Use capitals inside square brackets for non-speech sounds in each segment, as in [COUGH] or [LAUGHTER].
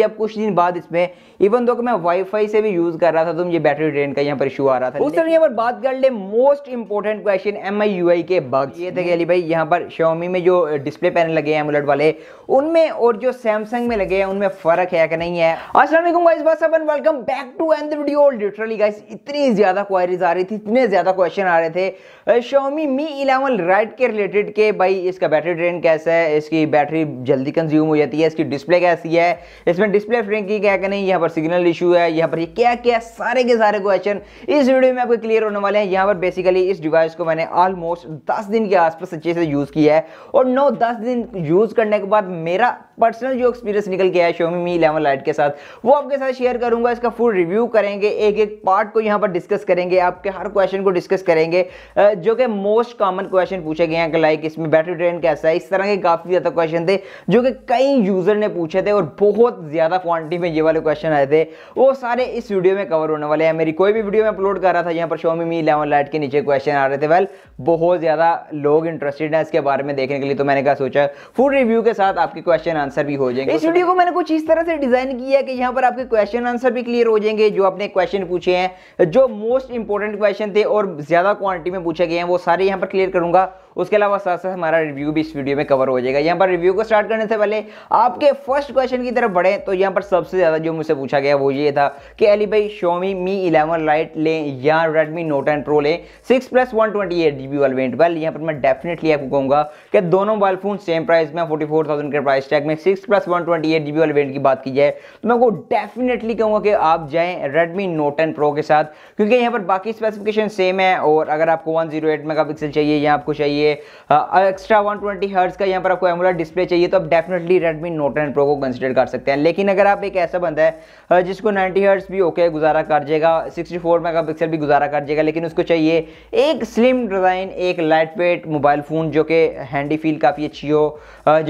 जब कुछ दिन बाद इसमें इवन दो मैं वाईफाई से भी यूज कर रहा था तो मुझे बैटरी ड्रेन का यहाँ पर इशू आ रहा था उस तरह यहाँ पर बात कर ले most important question M I U I के बग ये थे तो अली भाई यहाँ पर शोमी में जो डिस्प्ले पैनल लगे हैं एमुलेट वाले उनमें और जो सैमसंग में लगे हैं उनमें फर्क है कि नहीं है Aslam welcome back to and video literally guys इतनी ज्यादा क्वारीज आ रही थी इतने ज्यादा क्वेश्चन आ रहे थे शोमी मी इलेवन राइट के रिलेटेड के भाई इसका बैटरी ड्रेन कैसा है इसकी बैटरी जल्दी कंज्यूम हो जाती है इसकी डिस्प्ले कैसी है इसमें डिस्प्ले फ्रेम की क्या करनी यहाँ पर सिग्नल इशू है यहाँ पर क्या क्या सारे के सारे क्वेश्चन इस वीडियो में आपको क्लियर होने वाले हैं यहाँ पर बेसिकली इस डिवाइस को मैंने ऑलमोस्ट दस दिन के आसपास अच्छे से यूज़ किया है और नौ दस दिन यूज़ करने के बाद मेरा पर्सनल जो एक्सपीरियंस निकल गया है शोमी मी इलेवन लाइट के साथ वो आपके साथ शेयर करूंगा इसका फुल रिव्यू करेंगे एक एक पार्ट को यहाँ पर डिस्कस करेंगे आपके हर क्वेश्चन को डिस्कस करेंगे जो कि मोस्ट कॉमन क्वेश्चन पूछे गए हैं लाइक इसमें बैटरी ट्रेन कैसा है इस तरह के काफ़ी ज़्यादा क्वेश्चन थे जो कि कई यूज़र ने पूछे थे और बहुत ज़्यादा क्वान्टिटी में ये वाले क्वेश्चन आए थे वो सारे इस वीडियो में कवर होने वाले हैं मेरी कोई भी वीडियो में अपलोड कर रहा था यहाँ पर शोमी मी इलेवन लाइट के नीचे क्वेश्चन आ रहे थे वेल बहुत ज़्यादा लोग इंटरेस्टेड हैं इसके बारे में देखने के लिए तो मैंने कहा सोचा फुल रिव्यू के साथ आपके क्वेश्चन आंसर आंसर भी हो जाएंगे इस तो वीडियो को मैंने कुछ इस तरह से डिजाइन किया है कि यहाँ पर आपके क्वेश्चन आंसर भी क्लियर हो जाएंगे जो आपने क्वेश्चन पूछे हैं जो मोस्ट इंपॉर्टेंट क्वेश्चन थे और ज्यादा क्वांटिटी में पूछे गए हैं वो सारे यहाँ पर क्लियर करूंगा उसके अलावा साथ साथ हमारा रिव्यू भी इस वीडियो में कवर हो जाएगा यहाँ पर रिव्यू को स्टार्ट करने से पहले आपके फर्स्ट क्वेश्चन की तरफ बढ़े तो यहाँ पर सबसे ज़्यादा जो मुझसे पूछा गया वो ये था कि अली भाई शोमी मी इलेवन लाइट लें या रेडमी नोट एंड प्रो लें six plus one twenty eight G B वाले वेल यहाँ पर मैं डेफिनेटली आपको कहूँगा कि दोनों मोबाइल फोन सेम प्राइस में फोर्टी फोर थाउजेंड के प्राइस टैग में six plus one twenty eight G B वाले वेंट की बात की जाए तो मैं आपको डेफिनेटली कहूँगा कि आप जाएँ रेडमी नोट टेन प्रो के साथ क्योंकि यहाँ पर बाकी स्पेसिफिकेशन सेम है और अगर आपको one zero eight mega pixel चाहिए या आपको चाहिए चाहिए एक्स्ट्रा वन ट्वेंटी हर्ट्स का यहाँ पर आपको एमुलर डिस्प्ले चाहिए तो आप definitely Redmi Note ten Pro को कंसिडर कर सकते हैं लेकिन अगर आप एक ऐसा बंदा है जिसको नाइन्टी हर्ट्स भी ओके गुजारा कर जाएगा सिक्सटी फोर मेगापिक्सल भी गुजारा कर जाएगा लेकिन उसको चाहिए एक स्लिम डिज़ाइन एक लाइट वेट मोबाइल फ़ोन जो कि हैंडी फील काफ़ी अच्छी हो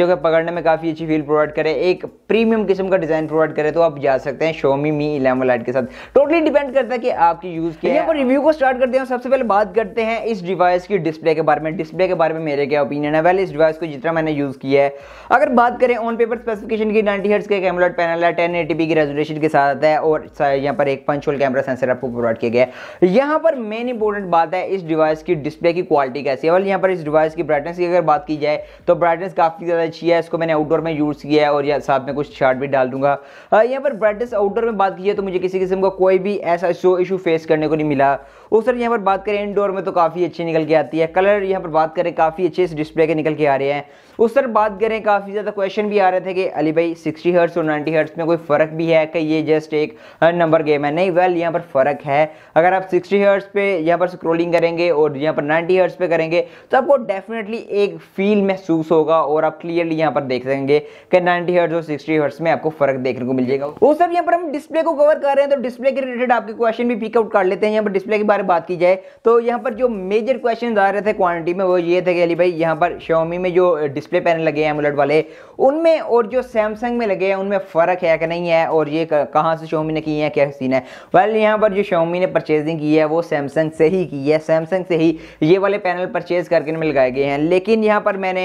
जो कि पकड़ने में काफ़ी अच्छी फील प्रोवाइड करे एक प्रीमियम किस्म का डिज़ाइन प्रोवाइड करे तो आप जा सकते हैं शोमी मी इलेवन लाइट के साथ टोटली डिपेंड करता है कि आपकी यूज़ किया रिव्यू को स्टार्ट करते हैं सबसे पहले बात करते हैं इस डिवाइस की डिस्प्ले के बारे में डिस्प्ले डिस्प्ले के बारे में मेरे क्या ओपिनियन है वेल इस डिवाइस को जितना मैंने यूज़ किया है अगर बात करें ऑन पेपर स्पेसिफिकेशन की नाइन्टी हर्ट्स का कैमरा पैनल है टेन की रेजोलेशन के साथ आता है और यहाँ पर एक पंचोल कैमरा सेंसर आपको प्रोवाइड किया गया है यहाँ पर मेन इंपॉर्टेंट बात है इस डिवाइस की डिस्प्ले की क्वालिटी कैसी है वाले यहाँ पर इस डिवाइस की ब्राइटनेस की अगर बात की जाए तो ब्राइटनेस काफ़ी ज़्यादा अच्छी है इसको मैंने आउटडोर में यूज़ किया है और यहाँ साथ में कुछ शार्ट भी डाल दूंगा यहाँ पर ब्राइटनेस आउटडोर में बात की जाए तो मुझे किसी किस्म का कोई भी ऐसा शो इशू फेस करने को नहीं मिला उस सर यहाँ पर बात करें इनडोर में तो काफ़ी अच्छी निकल के आती है कलर यहाँ पर बात बात करें काफ़ी अच्छे से डिस्प्ले के निकल के आ रहे हैं उस पर बात करें काफ़ी ज़्यादा क्वेश्चन भी आ रहे थे कि अली भाई सिक्सटी हर्ट्स और नाइन्टी हर्ट्स में कोई फ़र्क भी है कि ये जस्ट एक नंबर गेम है नहीं वेल यहाँ पर फ़र्क है अगर आप सिक्सटी हर्ट्स पे यहाँ पर स्क्रोलिंग करेंगे और यहाँ पर नाइन्टी हर्ट्स पे करेंगे तो आपको डेफिनेटली एक फील महसूस होगा और आप क्लियरली यहाँ पर देख सकेंगे कि नाइन्टी हर्ट्स और सिक्सटी हर्ट्स में आपको फ़र्क देखने को मिल जाएगा वो सब यहाँ पर हम डिस्प्ले को कवर कर रहे हैं तो डिस्प्ले के रिलेटेड आपके क्वेश्चन भी पिकआउट कर लेते हैं यहाँ पर डिस्प्ले के बारे में बात की जाए तो यहाँ पर जो मेजर क्वेश्चन आ रहे थे क्वान्टिटी में वो ये थे कि अली भाई यहाँ पर Xiaomi में जो डिस्प्ले पैनल लगे हैं एमुलेट वाले उनमें और जो सैमसंग में लगे हैं उनमें फ़र्क है कि नहीं है और ये कहाँ से Xiaomi ने की है क्या सीन है वेल यहाँ पर जो Xiaomi ने परचेजिंग की है वो सैमसंग से ही की है सैमसंग से ही ये वाले पैनल परचेज करके इनमें लगाए गए हैं लेकिन यहाँ पर मैंने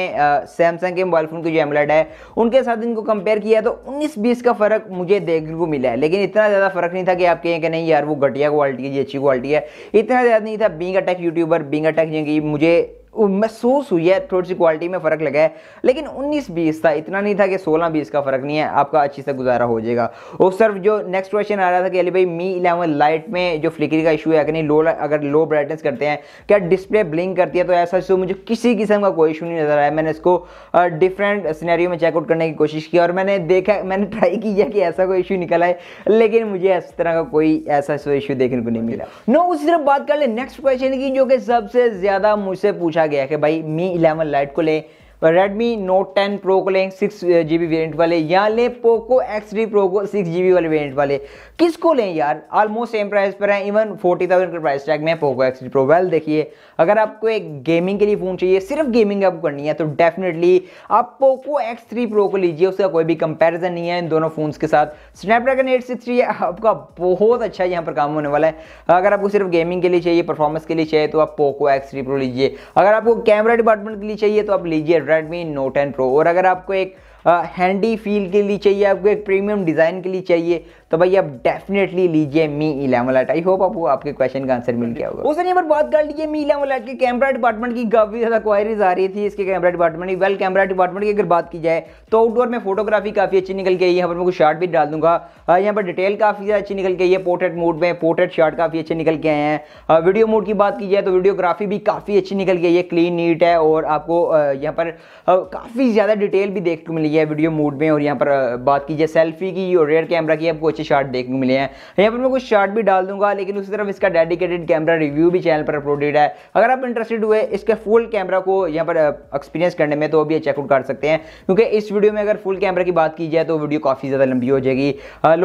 सैमसंग के मोबाइल फ़ोन के जो एमुलेट है उनके साथ इनको कंपेयर किया तो उन्नीस बीस का फ़र्क मुझे देखने को मिला है लेकिन इतना ज़्यादा फ़र्क नहीं था कि आप कहें कि नहीं यार वो घटिया क्वालिटी है ये अच्छी क्वालिटी है इतना ज़्यादा नहीं था बिंग अटैक यूट्यूबर बिंग अटैक जिनकी मुझे महसूस हुई है थोड़ी सी क्वालिटी में फ़र्क लगा है लेकिन 19-20 था इतना नहीं था कि 16-20 का फ़र्क नहीं है आपका अच्छी से गुजारा हो जाएगा और सिर्फ जो नेक्स्ट क्वेश्चन आ रहा था कि अली भाई मी इलेवन लाइट में जो फ्लिकरी का इशू है कि नहीं लो अगर लो ब्राइटनेस करते हैं क्या डिस्प्ले ब्लिंक करती है तो ऐसा इशू मुझे किसी किस्म का कोई इशू नहीं नज़र आया मैंने इसको डिफरेंट सिनेरियो में चेकआउट करने की कोशिश की और मैंने देखा मैंने ट्राई किया कि ऐसा कोई इशू निकल आए लेकिन मुझे इस तरह का कोई ऐसा इशू देखने को नहीं मिला नो उसी तरफ बात कर ले नेक्स्ट क्वेश्चन की जो कि सबसे ज़्यादा मुझसे पूछा गया कि भाई मी इलेवन लाइट को ले रेडमी नोट टेन प्रो को लें सिक्स जी बी वेरियंट वाले या लें पोको एक्स थ्री प्रो को सिक्स जी बी वाले वेरियंट वाले किसको लें यार ऑलमोस्ट सेम प्राइस पर हैं इवन फोर्टी थाउजेंड के प्राइस टैग में Poco X three Pro well देखिए अगर आपको एक गेमिंग के लिए फ़ोन चाहिए सिर्फ गेमिंग आपको करनी है तो डेफिनेटली आप पोको एक्स थ्री प्रो को लीजिए उसका कोई भी कंपेरिजन नहीं है इन दोनों फ़ोन के साथ स्नैपड्रैगन एट सिक्स थ्री आपका बहुत अच्छा यहाँ पर काम होने वाला है अगर आपको सिर्फ गेमिंग के लिए चाहिए परफॉर्मेंस के लिए चाहिए तो आप पोको एक्स थ्री प्रो लीजिए अगर आपको कैमरा डिपार्टमेंट के लिए चाहिए तो आप लीजिए रेडमी नोट टेन प्रो और अगर आपको एक हैंडी फील के लिए चाहिए आपको एक प्रीमियम डिज़ाइन के लिए चाहिए तो भाई आप डेफिनेटली लीजिए मी इलेवन आई होप आपको आपके क्वेश्चन का आंसर मिल गया होगा उस पर बात कर लीजिए मी इलेवन के कैमरा डिपार्टमेंट की काफ़ी ज़्यादा क्वारीज आ रही थी इसके कैमरा डिपार्टमेंट की वेल कैमरा डिपार्टमेंट की अगर बात की जाए तो आउटडोर में फोटोग्राफी काफ़ी अच्छी निकल गई है यहाँ पर मैं कुछ शार्ट भी डाल दूंगा यहाँ पर डिटेल काफ़ी ज़्यादा अच्छी निकल गई है पोर्ट्रेट मोड में पोर्ट्रेट शार्ट काफ़ी अच्छे निकल के आए हैं वीडियो मोड की बात की जाए तो वीडियोग्राफी भी काफ़ी अच्छी निकल गई है क्लीन नीट है और आपको यहाँ पर काफ़ी ज़्यादा डिटेल भी देखने को मिली यह वीडियो मूड में और यहाँ पर बात की जाए सेल्फी की और रेयर कैमरा की आपको अच्छे शार्ट देखने को मिले हैं यहाँ पर मैं कुछ शार्ट भी डाल दूंगा लेकिन उसी तरफ इसका डेडिकेटेड कैमरा रिव्यू भी चैनल पर अपलोडेड है अगर आप इंटरेस्टेड हुए इसके फुल कैमरा को यहाँ पर एक्सपीरियंस करने में तो भी चेकआउट कर सकते हैं क्योंकि इस वीडियो में अगर फुल कैमरा की बात की जाए तो वीडियो काफ़ी ज़्यादा लंबी हो जाएगी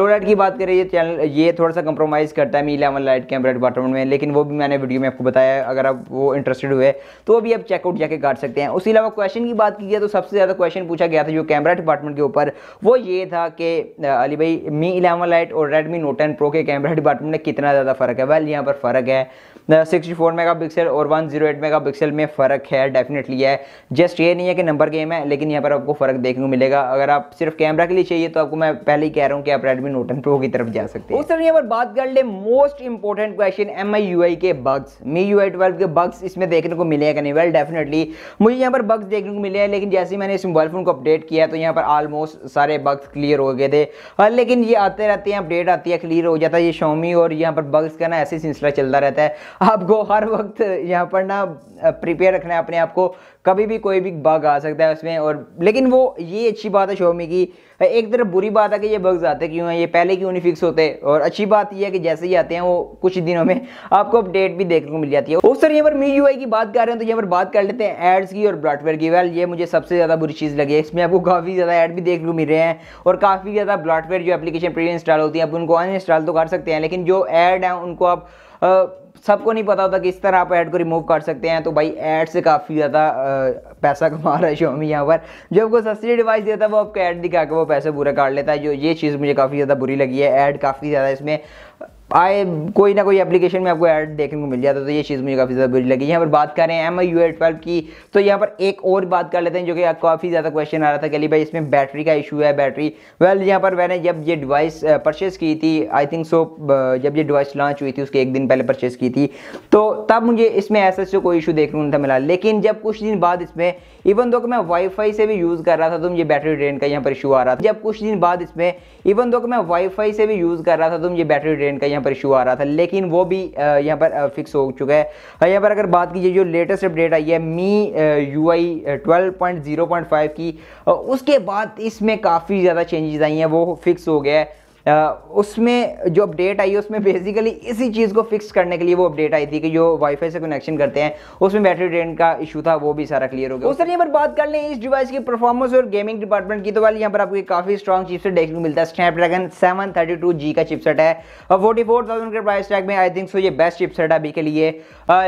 लो लाइट की बात करें ये चैनल ये थोड़ा सा कंप्रोमाइज़ करता है Mi eleven lite camera department में लेकिन वो भी मैंने वीडियो में आपको बताया अगर आप वो इंटरेस्टेड हुए तो भी आप चेकआउट जाके काट सकते हैं उसके अलावा क्वेश्चन की बात की जाए तो सबसे ज़्यादा क्वेश्चन पूछा गया था जो कैमरा कैमरा डिपार्टमेंट के ऊपर वो ये था कि अली भाई मी इलेवन लाइट और रेडमी नोट टेन प्रो के कैमरा डिपार्टमेंट में कितना ज़्यादा फ़र्क है वेल यहाँ पर फ़र्क है सिक्सटी फोर मेगा पिक्सल और one zero eight mega pixel में फ़र्क है डेफिनेटली है जस्ट ये नहीं है कि नंबर गेम है लेकिन यहाँ पर आपको फ़र्क देखने को मिलेगा अगर आप सिर्फ कैमरा के लिए चाहिए तो आपको मैं पहले ही कह रहा हूँ कि आप रेडमी नोट टेन प्रो की तरफ जा सकते हैं तो सर यहाँ पर बात कर ले most important question M I U I के bugs Mi U I twelve के बग्स इसमें देखने को मिले हैं नहीं वेल डेफिनेटली मुझे यहाँ पर बग्स देखने को मिले हैं लेकिन जैसे मैंने इस मोबाइल फ़ोन को अपडेट किया तो यहाँ पर ऑलमोस्ट सारे बग्स क्लियर हो गए थे और हाँ, लेकिन ये आते रहते हैं अपडेट आती है क्लियर हो जाता है ये शोमी और यहाँ पर बग्स का ना ऐसे सिलसिला चलता रहता है आपको हर वक्त यहाँ पर ना प्रिपेयर रखना है अपने आप को कभी भी कोई भी बग आ सकता है उसमें और लेकिन वो ये अच्छी बात है शोमी की एक तरफ बुरी बात है कि ये बग्स आते क्यों हैं ये पहले क्यों नहीं फिक्स होते और अच्छी बात ये है कि जैसे ही आते हैं वो कुछ दिनों में आपको अपडेट भी देखने को मिल जाती है उस सर यहाँ पर मी यू की बात कर रहे हैं तो यहाँ पर बात कर लेते हैं एड्स की और ब्लॉटवेयर की वेल ये मुझे सबसे ज़्यादा बुरी चीज़ लगी है इसमें आपको काफ़ी ज़्यादा ऐड भी देखने को मिल रहे हैं और काफ़ी ज़्यादा ब्लॉटवेयर जो एप्लीकेशन प्री इंस्टॉल होती है आप उनको अनइंस्टॉल तो कर सकते हैं लेकिन जो ऐड हैं उनको आप सबको नहीं पता होता कि इस तरह आप ऐड को रिमूव कर सकते हैं तो भाई ऐड से काफ़ी ज़्यादा पैसा कमा रहा है शोमी यहाँ पर जो आपको सस्ती डिवाइस देता है वो आपको ऐड दिखा के वो पैसे पूरा काट लेता है जो ये चीज़ मुझे काफ़ी ज़्यादा बुरी लगी है ऐड काफ़ी ज़्यादा इसमें आए कोई ना कोई एप्लीकेशन में आपको ऐड देखने को मिल जाता है तो ये चीज़ मुझे काफ़ी ज़्यादा बुरी लगी यहाँ पर बात करें एम आई यू ट्वेल्व की तो यहाँ पर एक और बात कर लेते हैं जो कि काफ़ी ज़्यादा क्वेश्चन आ रहा था कि भाई इसमें बैटरी का इशू है बैटरी वेल well, यहाँ पर मैंने जब ये डिवाइस परचेज़ की थी आई थिंक सो जब ये डिवाइस लॉन्च हुई थी उसके एक दिन पहले परचेज़ की थी तो तब मुझे इसमें ऐसा से कोई इशू देखने को नहीं था मिला लेकिन जब कुछ दिन बाद इसमें इवन दो मैं वाईफाई से भी यूज़ कर रहा था तो मुझे बैटरी ड्रेन का यहाँ पर इशू आ रहा था जब कुछ दिन बाद इसमें इवन दो मैं वाईफाई से भी यूज़ कर रहा था तो मुझे बैटरी ड्रेन का यहाँ यहाँ पर इशू आ रहा था लेकिन वो भी यहाँ पर फिक्स हो चुका है यहाँ पर अगर बात की जाए जो लेटेस्ट अपडेट आई है मी यू आई की उसके बाद इसमें काफ़ी ज़्यादा चेंजेस आई हैं वो फिक्स हो गया है उसमें जो अपडेट आई है उसमें बेसिकली इसी चीज़ को फिक्स करने के लिए वो अपडेट आई थी कि जो वाईफाई से कनेक्शन करते हैं उसमें बैटरी ड्रेन का इशू था वो भी सारा क्लियर हो गया तरह तो पर बात कर लें इस डिवाइस की परफॉर्मेंस और गेमिंग डिपार्टमेंट की तो वाली यहाँ पर आपको काफ़ी स्ट्रॉन्ग चिपसेट देखने को मिलता है Snapdragon seven thirty two G का चिपसेट है और फोर्टी फोर थाउजेंड के प्राइस टैग में आई थिंक सो ये बेस्ट चिपसेट है अभी के लिए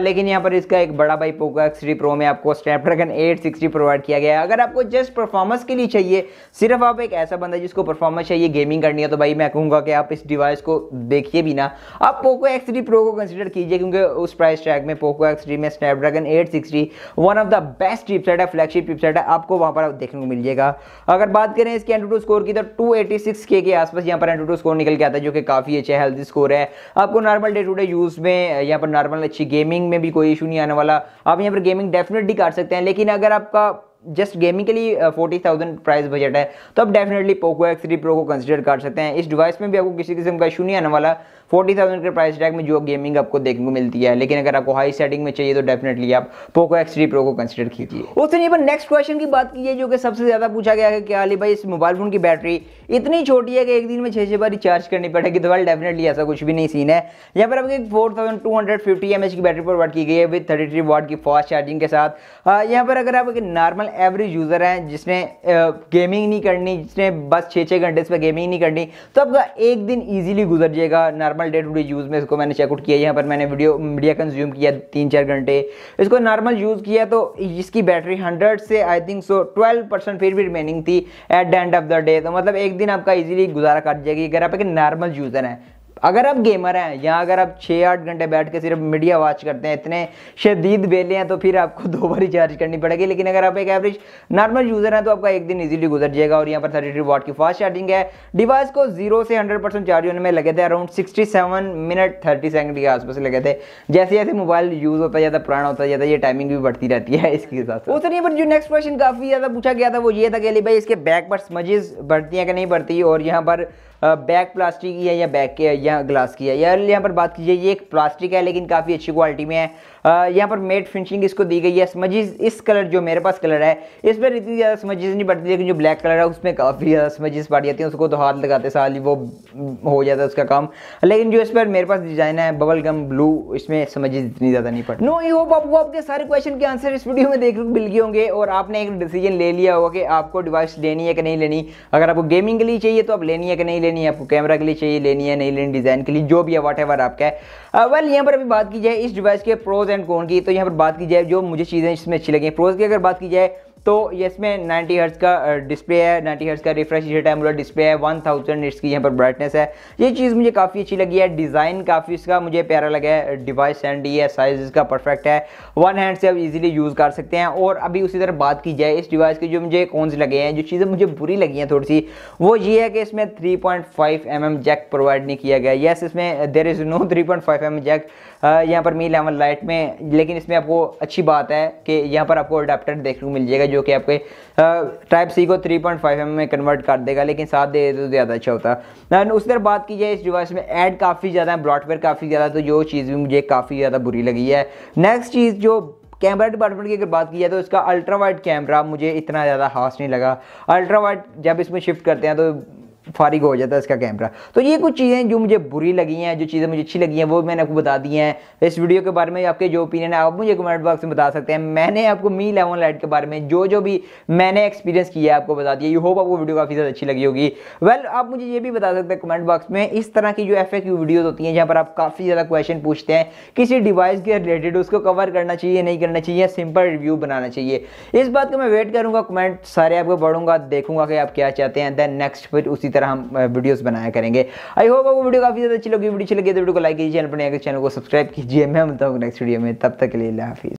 लेकिन यहाँ पर इसका एक बड़ा भाई पोको एक्स थ्री प्रो में आपको स्नैप एट सिक्सटी प्रोवाइड किया गया है अगर आपको जस्ट परफॉर्मेंस के लिए चाहिए सिर्फ आप एक ऐसा बंदा जिसको परफॉर्मेंस चाहिए गेमिंग करनी है तो भाई मैं कहूँगा कि आप इस डिवाइस को देखिए भी ना आप पोको एक्स थ्री प्रो को कंसिडर कीजिए क्योंकि उस प्राइस टैग में पोको एक्स थ्री में Snapdragon eight sixty one of the best chipset है फ्लैगशिप चिपसेट है आपको वहाँ पर देखने को मिल जाएगा अगर बात करें इसके एंटूटू स्कोर की तो टू एटी सिक्स के आसपास यहाँ पर एंटूटू स्कोर निकल के आता है जो कि काफ़ी अच्छा हेल्थी स्कोर है आपको normal day to day use में यहाँ पर नॉर्मल अच्छी गेमिंग में भी कोई इशू नहीं आने वाला आप यहाँ पर गेमिंग डेफिनेटली कर सकते हैं लेकिन अगर आपका जस्ट गेमिंग के लिए फोर्टी थाउजेंड प्राइस बजट है तो आप definitely Poco X three Pro को कंसिडर कर सकते हैं इस डिवाइस में भी आपको किसी किस्म का इशू नहीं आने वाला फोर्टी थाउजेंड के प्राइस टैग में जो गेमिंग आपको देखने को मिलती है लेकिन अगर आपको हाई सेटिंग में चाहिए तो डेफिनेटली आप पोको एक्स थ्री प्रो को कंसिडर कीजिए उससे तो नहीं पर नेक्स्ट क्वेश्चन की बात की है जो कि सबसे ज़्यादा पूछा गया है कि अली भाई इस मोबाइल फोन की बैटरी इतनी छोटी है कि एक दिन में छः छः बार रिचार्ज करनी पड़ेगी तो वेल डेफिनेटली ऐसा कुछ भी नहीं सीन है यहाँ पर आपको एक four thousand two hundred fifty M H की बैटरी प्रोवाइड की गई है विद थर्टी थ्री वाट की फास्ट चार्जिंग के साथ यहाँ पर अगर आप एक नॉर्मल एवरेज यूज़र हैं जिसने गेमिंग नहीं करनी जिसने बस छः छः घंटे इसमें पर गेमिंग नहीं करनी तो आपका एक दिन ईजिली गुजर जाएगा normal day to day use में इसको मैंने चेकआउट किया यहाँ पर मैंने वीडियो मीडिया कंज्यूम किया तीन चार घंटे इसको नॉर्मल यूज़ किया तो इसकी बैटरी हंड्रेड से I think so twelve percent फिर भी रिमेनिंग थी at the end of the day तो मतलब एक दिन आपका ईजिली गुजारा कर जाएगी अगर आप एक नॉर्मल यूज़र हैं अगर आप गेमर हैं या अगर आप छः आठ घंटे बैठ के सिर्फ मीडिया वॉच करते हैं इतने शदीद बेले हैं तो फिर आपको [LAUGHS] दो बार चार्ज करनी पड़ेगी लेकिन अगर आप एक एवरेज नॉर्मल यूज़र हैं तो आपका एक दिन इजीली गुजर जाएगा और यहाँ पर थर्टी थ्री वॉट की फास्ट चार्जिंग है डिवाइस को जीरो से हंड्रेड परसेंट चार्ज होने में लगे थे around sixty seven minute thirty second के आसपास लगे थे जैसे जैसे मोबाइल यूज़ होता जाता पुराना होता जाता ये टाइमिंग भी बढ़ती रहती है [LAUGHS] इसके हिसाब से उस पर जो नेक्स्ट क्वेश्चन काफ़ी ज़्यादा पूछा गया था वो ये था कि भाई इसके बैक पर स्मजेज बढ़ती हैं कि नहीं बढ़ती और यहाँ पर बैक प्लास्टिक की है या बैक की है या ग्लास की है यार यहाँ पर बात कीजिए ये एक प्लास्टिक है लेकिन काफ़ी अच्छी क्वालिटी में है यहाँ पर मेट फिनिशिंग इसको दी गई है स्मजिज इस कलर जो मेरे पास कलर है इस पर इतनी ज़्यादा स्मजिज नहीं पड़ती लेकिन जो ब्लैक कलर है उसमें काफ़ी ज़्यादा स्मजिज पड़ जाती है उसको तो हाथ लगाते साल वो हो जाता है उसका काम लेकिन जो इस पर मेरे पास डिजाइन है बबल गम ब्लू इसमें स्मजिज इतनी ज़्यादा नहीं पड़ती नो आई होप आपको आपके सारे क्वेश्चन के आंसर इस वीडियो में देख मिल गए होंगे और आपने एक डिसीजन ले लिया होगा कि आपको डिवाइस लेनी है कि नहीं लेनी अगर आपको गेमिंग के लिए चाहिए तो आप लेनी है कि नहीं लेनी है आपको कैमरा के लिए चाहिए लेनी है नहीं लेनी डिज़ाइन के लिए जो भी है एवर आपका है वेल यहाँ पर अभी बात की जाए इस डिवाइस के प्रोज एंड कौन की तो यहाँ पर बात की जाए जो मुझे चीज़ें इसमें अच्छी लगी प्रोज की अगर बात की जाए तो ये इसमें 90 हर्ट्ज़ का डिस्प्ले है 90 हर्ट्ज़ का रिफ्रेश रेट है एमुलर डिस्प्ले है 1000 थाउजेंड की यहाँ पर ब्राइटनेस है ये चीज़ मुझे काफ़ी अच्छी लगी है डिज़ाइन काफ़ी इसका मुझे प्यारा लगा है डिवाइस एंड है साइज इसका परफेक्ट है वन हैंड से आप इजीली यूज़ कर सकते हैं और अभी उसी तरह बात की जाए इस डिवाइस के जो मुझे कौनस लगे हैं जो चीज़ें मुझे बुरी लगी हैं थोड़ी सी वो ये है कि इसमें three point mm jack provide नहीं किया गया येस इसमें there is no three point M jack यहाँ पर मी इलेवन लाइट में लेकिन इसमें आपको अच्छी बात है कि यहाँ पर आपको अडाप्टर देखने को मिल जाएगा जो कि आपके टाइप सी को 3.5 पॉइंट mm में कन्वर्ट कर देगा लेकिन साथ दे तो ज़्यादा अच्छा होता है उस तरह बात की जाए इस डिवाइस में ऐड काफ़ी ज़्यादा है ब्रॉडवेयर काफ़ी ज़्यादा तो जो चीज़ भी मुझे काफ़ी ज़्यादा बुरी लगी है नेक्स्ट चीज़ जो कैमरा डिपार्टमेंट की अगर बात की जाए तो इसका अल्ट्रा वाइड कैमरा मुझे इतना ज़्यादा हास नहीं लगा अल्ट्रा वाइड जब इसमें शिफ्ट करते हैं तो फारिग हो जाता है इसका कैमरा तो ये कुछ चीज़ें जो मुझे बुरी लगी हैं जो चीज़ें मुझे अच्छी लगी हैं वो मैंने आपको बता दी हैं इस वीडियो के बारे में आपके जो ओपिनियन है आप मुझे कमेंट बॉक्स में बता सकते हैं मैंने आपको मी इलेवन लाइट के बारे में जो जो भी मैंने एक्सपीरियंस किया है आपको बता दिया यू होप आपको वीडियो काफ़ी ज़्यादा अच्छी लगी होगी वेल आप मुझे ये भी बता सकते हैं कमेंट बॉक्स में इस तरह की जो एफ वीडियोज़ होती हैं जहाँ पर आप काफ़ी ज़्यादा क्वेश्चन पूछते हैं किसी डिवाइस के रिलेटेड उसको कवर करना चाहिए नहीं करना चाहिए सिंपल रिव्यू बनाना चाहिए इस बात का मैं वेट करूँगा कमेंट सारे आपको पढ़ूंगा देखूंगा कि आप क्या चाहते हैं देन नेक्स्ट फिर उसी तरह तरह हम वीडियोस बनाया करेंगे आई होप आपको वीडियो काफ़ी ज़्यादा अच्छी लगी वीडियो अच्छी लगी तो वीडियो को लाइक कीजिए चैनल पर चैनल को सब्सक्राइब कीजिए मैं मिलता हूँ नेक्स्ट वीडियो में तब तक के लिए हाफिज़